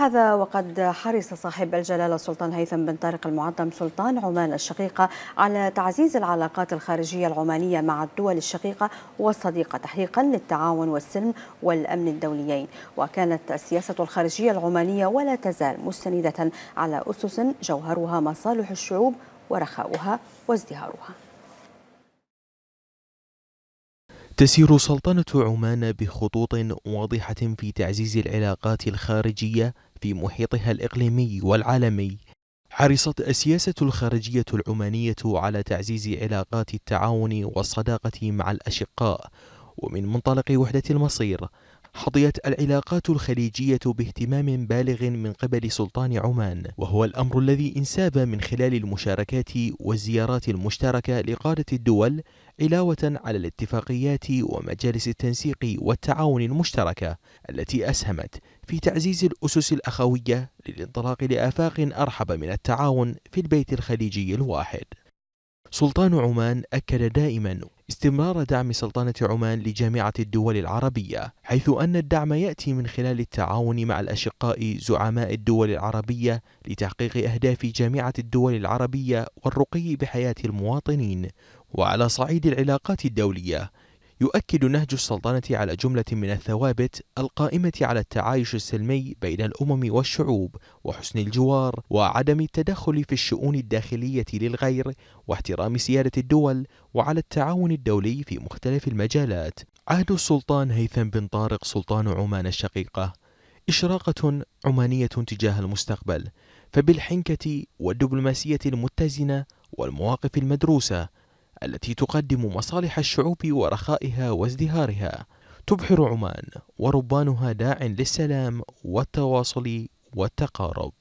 هذا وقد حرص صاحب الجلالة السلطان هيثم بن طارق المعظم سلطان عمان الشقيقة على تعزيز العلاقات الخارجية العمانية مع الدول الشقيقة والصديقة تحقيقا للتعاون والسلم والأمن الدوليين وكانت السياسة الخارجية العمانية ولا تزال مستندة على أسس جوهرها مصالح الشعوب ورخاؤها وازدهارها تسير سلطنة عمان بخطوط واضحة في تعزيز العلاقات الخارجية في محيطها الإقليمي والعالمي. حرصت السياسة الخارجية العمانية على تعزيز علاقات التعاون والصداقة مع الأشقاء، ومن منطلق وحدة المصير حظيت العلاقات الخليجية باهتمام بالغ من قبل سلطان عمان وهو الأمر الذي انساب من خلال المشاركات والزيارات المشتركة لقادة الدول علاوة على الاتفاقيات ومجالس التنسيق والتعاون المشتركة التي أسهمت في تعزيز الأسس الأخوية للانطلاق لآفاق أرحب من التعاون في البيت الخليجي الواحد سلطان عمان أكد دائما استمرار دعم سلطنة عمان لجامعة الدول العربية حيث أن الدعم يأتي من خلال التعاون مع الأشقاء زعماء الدول العربية لتحقيق أهداف جامعة الدول العربية والرقي بحياة المواطنين وعلى صعيد العلاقات الدولية يؤكد نهج السلطنة على جملة من الثوابت القائمة على التعايش السلمي بين الأمم والشعوب وحسن الجوار وعدم التدخل في الشؤون الداخلية للغير واحترام سيادة الدول وعلى التعاون الدولي في مختلف المجالات. عهد السلطان هيثم بن طارق سلطان عمان الشقيقة إشراقة عمانية تجاه المستقبل فبالحنكة والدبلوماسية المتزنة والمواقف المدروسة التي تقدم مصالح الشعوب ورخائها وازدهارها تبحر عمان وربانها داع للسلام والتواصل والتقارب